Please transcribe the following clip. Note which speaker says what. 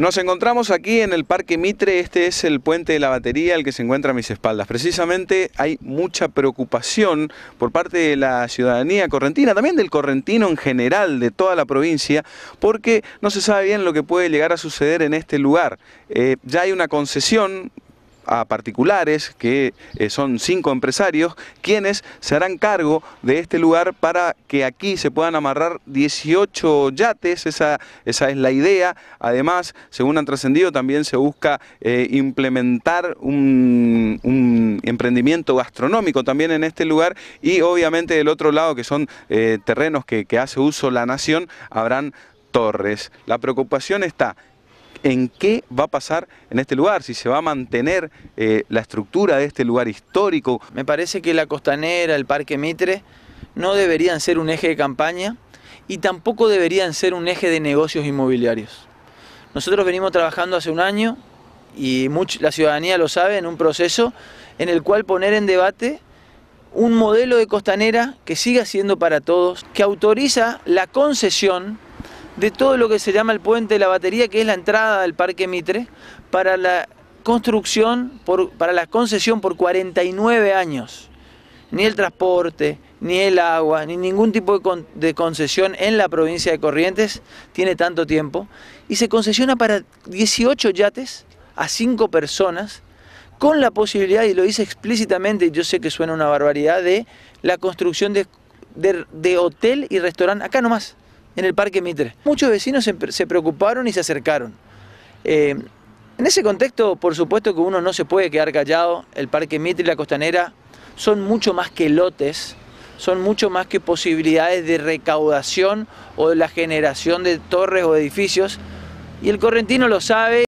Speaker 1: Nos encontramos aquí en el Parque Mitre, este es el puente de la batería, el que se encuentra a mis espaldas. Precisamente hay mucha preocupación por parte de la ciudadanía correntina, también del correntino en general, de toda la provincia, porque no se sabe bien lo que puede llegar a suceder en este lugar. Eh, ya hay una concesión a particulares, que eh, son cinco empresarios, quienes se harán cargo de este lugar para que aquí se puedan amarrar 18 yates, esa, esa es la idea. Además, según han trascendido, también se busca eh, implementar un, emprendimiento gastronómico también en este lugar y obviamente del otro lado, que son eh, terrenos que, que hace uso la nación, habrán torres. La preocupación está en qué va a pasar en este lugar, si se va a mantener eh, la estructura de este lugar histórico. Me parece que la costanera, el Parque Mitre, no deberían ser un eje de
Speaker 2: campaña y tampoco deberían ser un eje de negocios inmobiliarios. Nosotros venimos trabajando hace un año y la ciudadanía lo sabe, en un proceso en el cual poner en debate un modelo de costanera que siga siendo para todos, que autoriza la concesión de todo lo que se llama el puente de la batería, que es la entrada del Parque Mitre, para la construcción, por, para la concesión por 49 años. Ni el transporte, ni el agua, ni ningún tipo de, concesión en la provincia de Corrientes tiene tanto tiempo. Y se concesiona para 18 yates a 5 personas con la posibilidad, y lo dice explícitamente, yo sé que suena una barbaridad, de la construcción de hotel y restaurante acá nomás en el Parque Mitre. Muchos vecinos se, preocuparon y se acercaron. Eh, en ese contexto, por supuesto que uno no se puede quedar callado. El Parque Mitre y la Costanera son mucho más que lotes, son mucho más que posibilidades de recaudación o de la generación de torres o edificios. Y el correntino lo sabe.